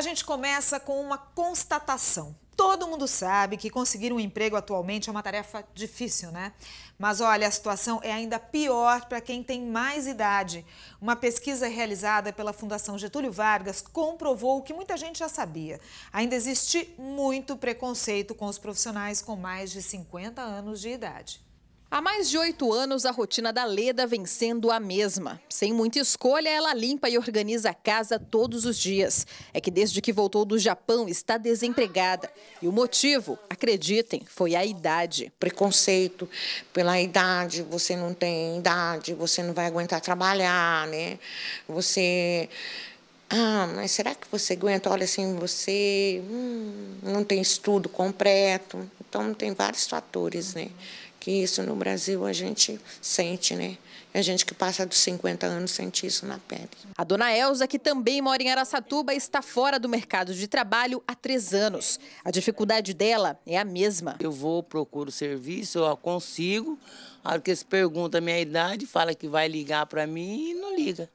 A gente começa com uma constatação. Todo mundo sabe que conseguir um emprego atualmente é uma tarefa difícil, né? Mas olha, a situação é ainda pior para quem tem mais idade. Uma pesquisa realizada pela Fundação Getúlio Vargas comprovou o que muita gente já sabia. Ainda existe muito preconceito com os profissionais com mais de 50 anos de idade. Há mais de oito anos, a rotina da Leda vem sendo a mesma. Sem muita escolha, ela limpa e organiza a casa todos os dias. É que desde que voltou do Japão, está desempregada. E o motivo, acreditem, foi a idade. Preconceito pela idade, você não tem idade, você não vai aguentar trabalhar, né? Você... Ah, mas será que você aguenta? Olha, assim, você hum, não tem estudo completo. Então, tem vários fatores, né? que isso no Brasil a gente sente, né? A gente que passa dos 50 anos sente isso na pele. A dona Elza, que também mora em Aracatuba, está fora do mercado de trabalho há três anos. A dificuldade dela é a mesma. Eu vou, procuro serviço, eu consigo. A hora que eles perguntam a minha idade, fala que vai ligar para mim e não liga.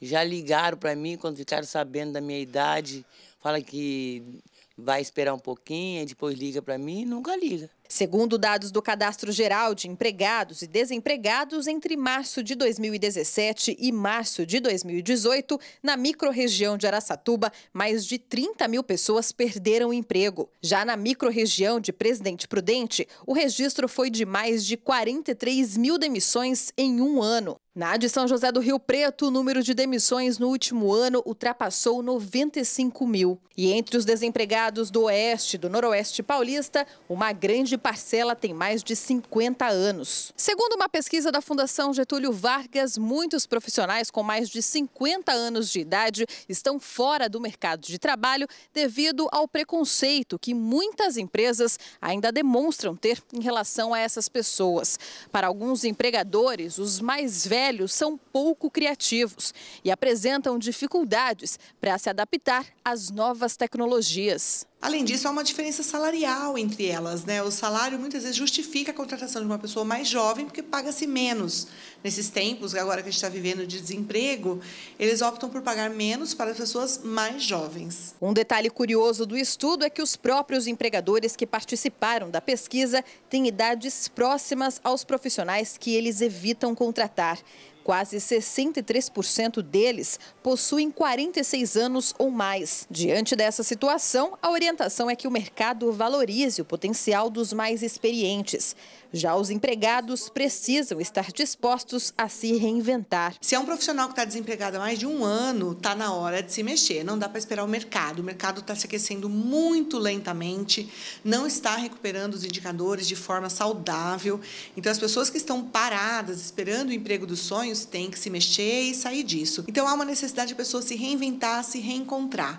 Já ligaram para mim quando ficaram sabendo da minha idade, fala que vai esperar um pouquinho, depois liga para mim e nunca liga. Segundo dados do Cadastro Geral de Empregados e Desempregados, entre março de 2017 e março de 2018, na microrregião de Araçatuba, mais de 30 mil pessoas perderam o emprego. Já na microrregião de Presidente Prudente, o registro foi de mais de 43 mil demissões em um ano. Na de São José do Rio Preto, o número de demissões no último ano ultrapassou 95 mil. E entre os desempregados do Oeste e do Noroeste paulista, uma grande parcela tem mais de 50 anos. Segundo uma pesquisa da Fundação Getúlio Vargas, muitos profissionais com mais de 50 anos de idade estão fora do mercado de trabalho devido ao preconceito que muitas empresas ainda demonstram ter em relação a essas pessoas. Para alguns empregadores, os mais velhos velhos são pouco criativos e apresentam dificuldades para se adaptar às novas tecnologias. Além disso, há uma diferença salarial entre elas. Né? O salário muitas vezes justifica a contratação de uma pessoa mais jovem, porque paga-se menos. Nesses tempos, agora que a gente está vivendo de desemprego, eles optam por pagar menos para as pessoas mais jovens. Um detalhe curioso do estudo é que os próprios empregadores que participaram da pesquisa têm idades próximas aos profissionais que eles evitam contratar. Quase 63% deles possuem 46 anos ou mais. Diante dessa situação, a orientação é que o mercado valorize o potencial dos mais experientes. Já os empregados precisam estar dispostos a se reinventar. Se é um profissional que está desempregado há mais de um ano, está na hora de se mexer. Não dá para esperar o mercado. O mercado está se aquecendo muito lentamente, não está recuperando os indicadores de forma saudável. Então, as pessoas que estão paradas, esperando o emprego dos sonhos, tem que se mexer e sair disso. Então há uma necessidade de a pessoa se reinventar, se reencontrar.